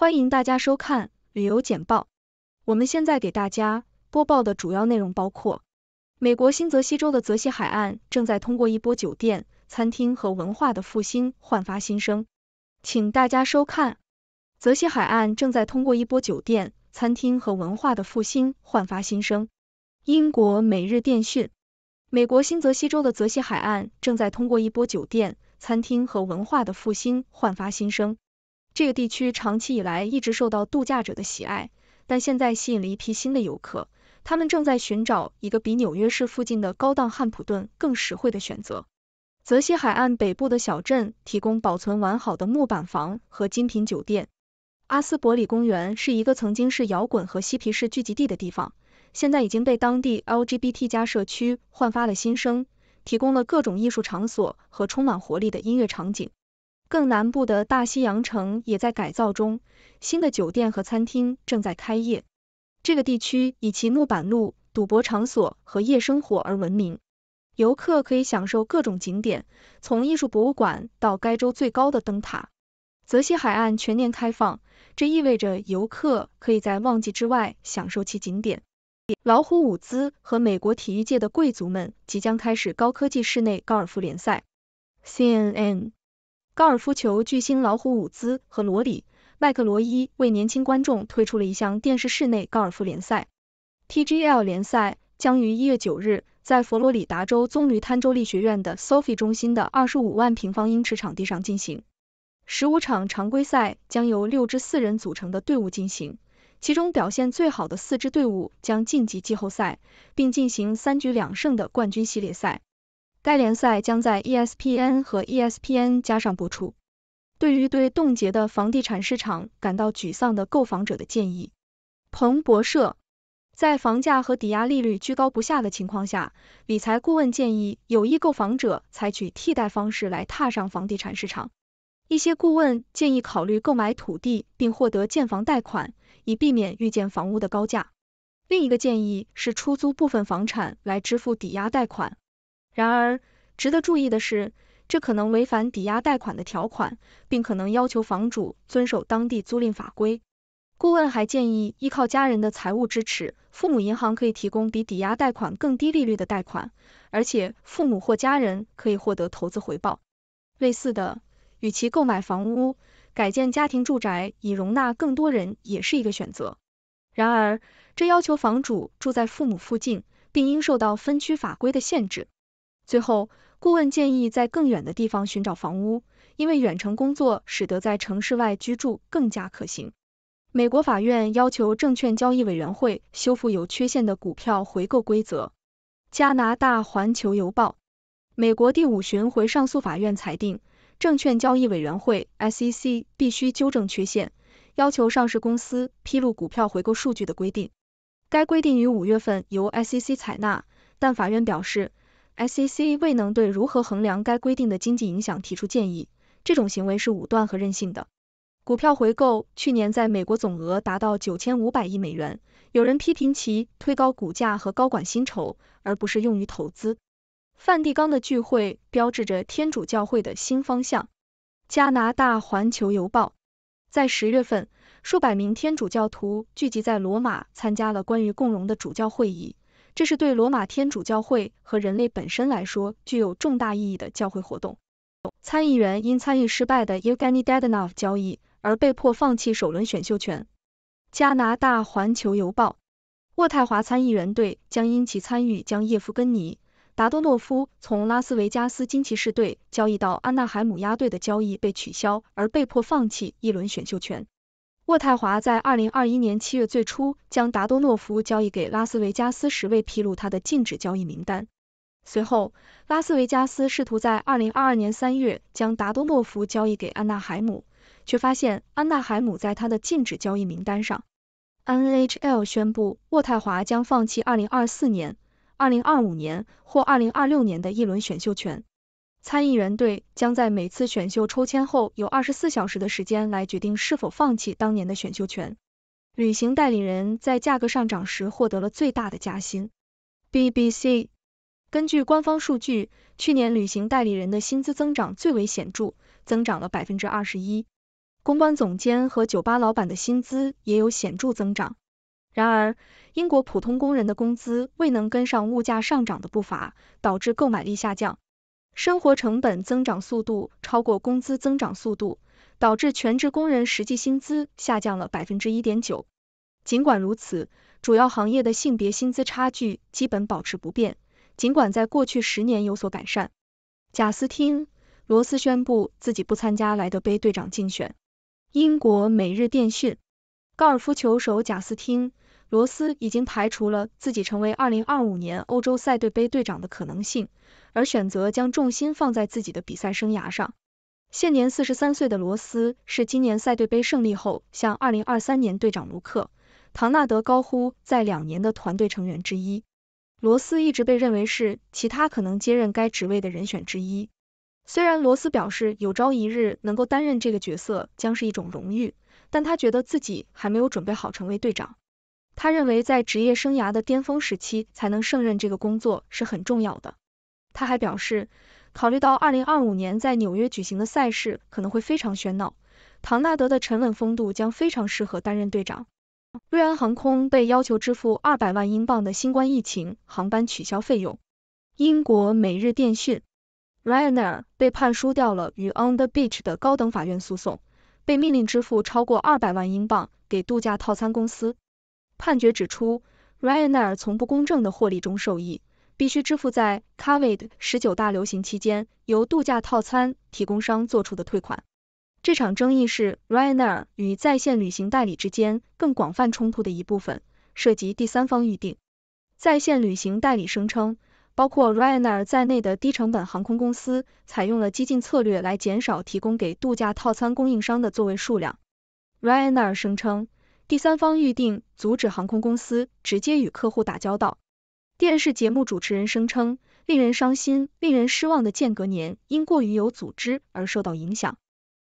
欢迎大家收看旅游简报。我们现在给大家播报的主要内容包括：美国新泽西州的泽西海岸正在通过一波酒店、餐厅和文化的复兴焕发新生，请大家收看。泽西海岸正在通过一波酒店、餐厅和文化的复兴焕发新生。英国每日电讯，美国新泽西州的泽西海岸正在通过一波酒店、餐厅和文化的复兴焕发新生。这个地区长期以来一直受到度假者的喜爱，但现在吸引了一批新的游客。他们正在寻找一个比纽约市附近的高档汉普顿更实惠的选择。泽西海岸北部的小镇提供保存完好的木板房和精品酒店。阿斯伯里公园是一个曾经是摇滚和嬉皮士聚集地的地方，现在已经被当地 LGBT 加社区焕发了新生，提供了各种艺术场所和充满活力的音乐场景。更南部的大西洋城也在改造中，新的酒店和餐厅正在开业。这个地区以其木板路、赌博场所和夜生活而闻名，游客可以享受各种景点，从艺术博物馆到该州最高的灯塔。泽西海岸全年开放，这意味着游客可以在旺季之外享受其景点。老虎伍兹和美国体育界的贵族们即将开始高科技室内高尔夫联赛。CNN。高尔夫球巨星老虎伍兹和罗里麦克罗伊为年轻观众推出了一项电视室内高尔夫联赛 （TGL 联赛），将于一月九日在佛罗里达州棕榈滩州立学院的 Sophie 中心的二十五万平方英尺场地上进行。十五场常规赛将由六支四人组成的队伍进行，其中表现最好的四支队伍将晋级季后赛，并进行三局两胜的冠军系列赛。该联赛将在 ESPN 和 ESPN 加上播出。对于对冻结的房地产市场感到沮丧的购房者的建议，彭博社在房价和抵押利率居高不下的情况下，理财顾问建议有意购房者采取替代方式来踏上房地产市场。一些顾问建议考虑购买土地并获得建房贷款，以避免预见房屋的高价。另一个建议是出租部分房产来支付抵押贷款。然而，值得注意的是，这可能违反抵押贷款的条款，并可能要求房主遵守当地租赁法规。顾问还建议依靠家人的财务支持，父母银行可以提供比抵押贷款更低利率的贷款，而且父母或家人可以获得投资回报。类似的，与其购买房屋，改建家庭住宅以容纳更多人也是一个选择。然而，这要求房主住在父母附近，并应受到分区法规的限制。最后，顾问建议在更远的地方寻找房屋，因为远程工作使得在城市外居住更加可行。美国法院要求证券交易委员会修复有缺陷的股票回购规则。加拿大环球邮报，美国第五巡回上诉法院裁定，证券交易委员会 （SEC） 必须纠正缺陷，要求上市公司披露股票回购数据的规定。该规定于五月份由 SEC 采纳，但法院表示。SEC 未能对如何衡量该规定的经济影响提出建议，这种行为是武断和任性的。股票回购去年在美国总额达到九千五百亿美元，有人批评其推高股价和高管薪酬，而不是用于投资。梵蒂冈的聚会标志着天主教会的新方向。加拿大环球邮报在十月份，数百名天主教徒聚集在罗马，参加了关于共荣的主教会议。这是对罗马天主教会和人类本身来说具有重大意义的教会活动。参议员因参与失败的 Evgeny Dadonov 交易而被迫放弃首轮选秀权。加拿大环球邮报，渥太华参议员队将因其参与将叶夫根尼·达多诺夫从拉斯维加斯金骑士队交易到安纳海姆鸭队的交易被取消而被迫放弃一轮选秀权。渥太华在二零二一年七月最初将达多诺夫交易给拉斯维加斯时未披露他的禁止交易名单。随后，拉斯维加斯试图在二零二二年三月将达多诺夫交易给安娜海姆，却发现安娜海姆在他的禁止交易名单上。NHL 宣布，渥太华将放弃二零二四年、二零二五年或二零二六年的一轮选秀权。参议员队将在每次选秀抽签后有二十四小时的时间来决定是否放弃当年的选秀权。旅行代理人，在价格上涨时获得了最大的加薪。BBC 根据官方数据，去年旅行代理人的薪资增长最为显著，增长了百分之二十一。公关总监和酒吧老板的薪资也有显著增长。然而，英国普通工人的工资未能跟上物价上涨的步伐，导致购买力下降。生活成本增长速度超过工资增长速度，导致全职工人实际薪资下降了百分之一点九。尽管如此，主要行业的性别薪资差距基本保持不变，尽管在过去十年有所改善。贾斯汀·罗斯宣布自己不参加莱德杯队长竞选。英国每日电讯，高尔夫球手贾斯汀。罗斯已经排除了自己成为二零二五年欧洲赛队杯队长的可能性，而选择将重心放在自己的比赛生涯上。现年四十三岁的罗斯是今年赛队杯胜利后向二零二三年队长卢克·唐纳德高呼在两年的团队成员之一。罗斯一直被认为是其他可能接任该职位的人选之一。虽然罗斯表示有朝一日能够担任这个角色将是一种荣誉，但他觉得自己还没有准备好成为队长。他认为在职业生涯的巅峰时期才能胜任这个工作是很重要的。他还表示，考虑到二零二五年在纽约举行的赛事可能会非常喧闹，唐纳德的沉稳风度将非常适合担任队长。瑞安航空被要求支付二百万英镑的新冠疫情航班取消费用。英国每日电讯，Ryanair 被判输掉了与 On the Beach 的高等法院诉讼，被命令支付超过二百万英镑给度假套餐公司。判决指出，Ryanair 从不公正的获利中受益，必须支付在 Covid 十九大流行期间由度假套餐提供商做出的退款。这场争议是 Ryanair 与在线旅行代理之间更广泛冲突的一部分，涉及第三方预订。在线旅行代理声称，包括 Ryanair 在内的低成本航空公司采用了激进策略来减少提供给度假套餐供应商的座位数量。Ryanair 声称。第三方预订阻止航空公司直接与客户打交道。电视节目主持人声称，令人伤心、令人失望的间隔年因过于有组织而受到影响。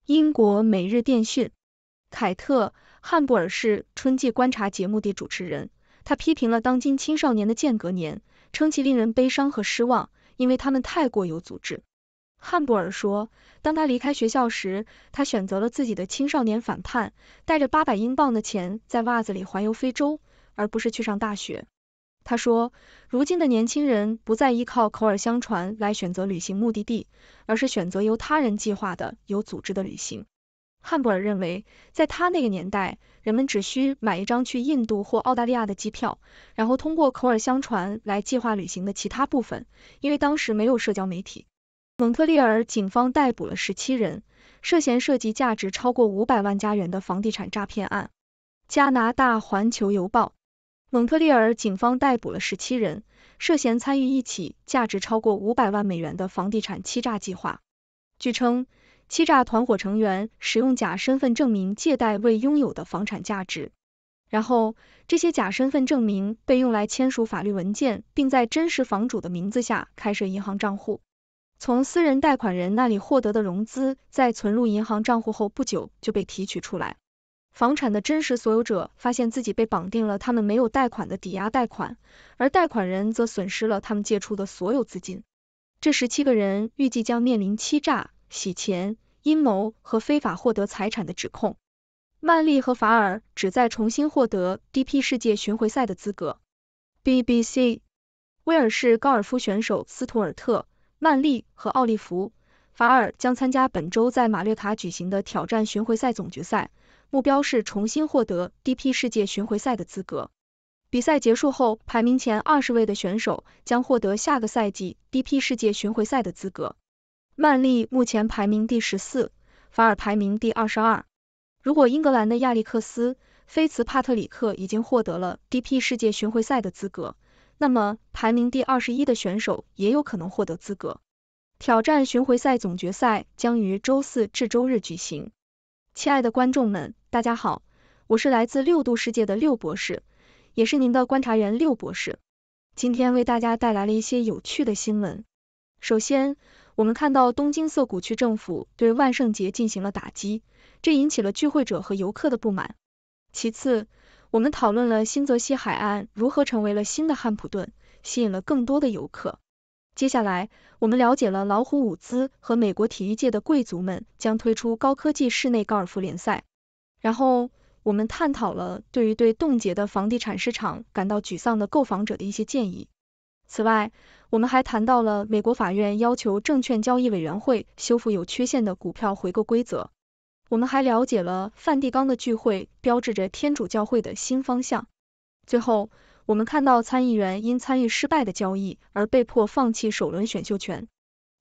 英国每日电讯，凯特·汉布尔是春季观察节目的主持人，他批评了当今青少年的间隔年，称其令人悲伤和失望，因为他们太过有组织。汉布尔说，当他离开学校时，他选择了自己的青少年反叛，带着八百英镑的钱在袜子里环游非洲，而不是去上大学。他说，如今的年轻人不再依靠口耳相传来选择旅行目的地，而是选择由他人计划的有组织的旅行。汉布尔认为，在他那个年代，人们只需买一张去印度或澳大利亚的机票，然后通过口耳相传来计划旅行的其他部分，因为当时没有社交媒体。蒙特利尔警方逮捕了十七人，涉嫌涉及价值超过五百万加元的房地产诈骗案。加拿大环球邮报：蒙特利尔警方逮捕了十七人，涉嫌参与一起价值超过五百万美元的房地产欺诈计划。据称，欺诈团伙成员使用假身份证明借贷未拥有的房产价值，然后这些假身份证明被用来签署法律文件，并在真实房主的名字下开设银行账户。从私人贷款人那里获得的融资，在存入银行账户后不久就被提取出来。房产的真实所有者发现自己被绑定了他们没有贷款的抵押贷款，而贷款人则损失了他们借出的所有资金。这十七个人预计将面临欺诈、洗钱、阴谋和非法获得财产的指控。曼利和法尔旨在重新获得 DP 世界巡回赛的资格。BBC，威尔士高尔夫选手斯图尔特。曼利和奥利弗·法尔将参加本周在马略卡举行的挑战巡回赛总决赛，目标是重新获得 DP 世界巡回赛的资格。比赛结束后，排名前二十位的选手将获得下个赛季 DP 世界巡回赛的资格。曼利目前排名第十四，法尔排名第二十二。如果英格兰的亚历克斯·菲茨帕特里克已经获得了 DP 世界巡回赛的资格。那么，排名第二十一的选手也有可能获得资格。挑战巡回赛总决赛将于周四至周日举行。亲爱的观众们，大家好，我是来自六度世界的六博士，也是您的观察员六博士。今天为大家带来了一些有趣的新闻。首先，我们看到东京涩谷区政府对万圣节进行了打击，这引起了聚会者和游客的不满。其次，我们讨论了新泽西海岸如何成为了新的汉普顿，吸引了更多的游客。接下来，我们了解了老虎伍兹和美国体育界的贵族们将推出高科技室内高尔夫联赛。然后，我们探讨了对于对冻结的房地产市场感到沮丧的购房者的一些建议。此外，我们还谈到了美国法院要求证券交易委员会修复有缺陷的股票回购规则。我们还了解了梵蒂冈的聚会标志着天主教会的新方向。最后，我们看到参议员因参与失败的交易而被迫放弃首轮选秀权。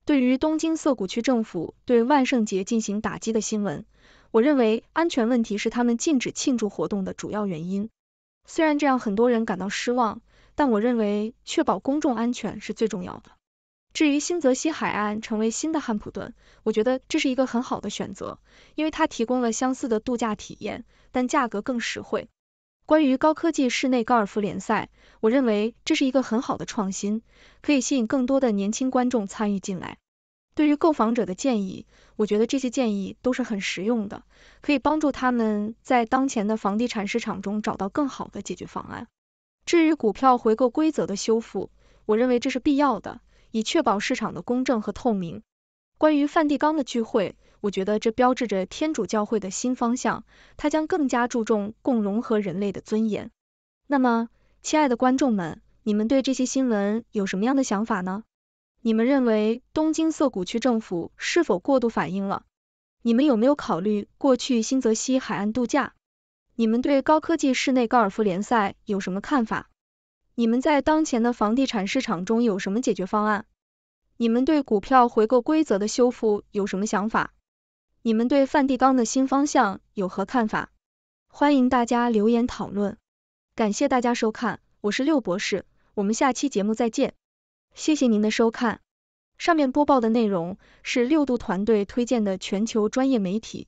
对于东京涩谷区政府对万圣节进行打击的新闻，我认为安全问题是他们禁止庆祝活动的主要原因。虽然这样很多人感到失望，但我认为确保公众安全是最重要的。至于新泽西海岸成为新的汉普顿，我觉得这是一个很好的选择，因为它提供了相似的度假体验，但价格更实惠。关于高科技室内高尔夫联赛，我认为这是一个很好的创新，可以吸引更多的年轻观众参与进来。对于购房者的建议，我觉得这些建议都是很实用的，可以帮助他们在当前的房地产市场中找到更好的解决方案。至于股票回购规则的修复，我认为这是必要的。以确保市场的公正和透明。关于梵蒂冈的聚会，我觉得这标志着天主教会的新方向，它将更加注重共融和人类的尊严。那么，亲爱的观众们，你们对这些新闻有什么样的想法呢？你们认为东京涩谷区政府是否过度反应了？你们有没有考虑过去新泽西海岸度假？你们对高科技室内高尔夫联赛有什么看法？你们在当前的房地产市场中有什么解决方案？你们对股票回购规则的修复有什么想法？你们对梵蒂冈的新方向有何看法？欢迎大家留言讨论。感谢大家收看，我是六博士，我们下期节目再见。谢谢您的收看，上面播报的内容是六度团队推荐的全球专业媒体。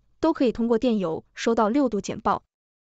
都可以通过电邮收到六度简报。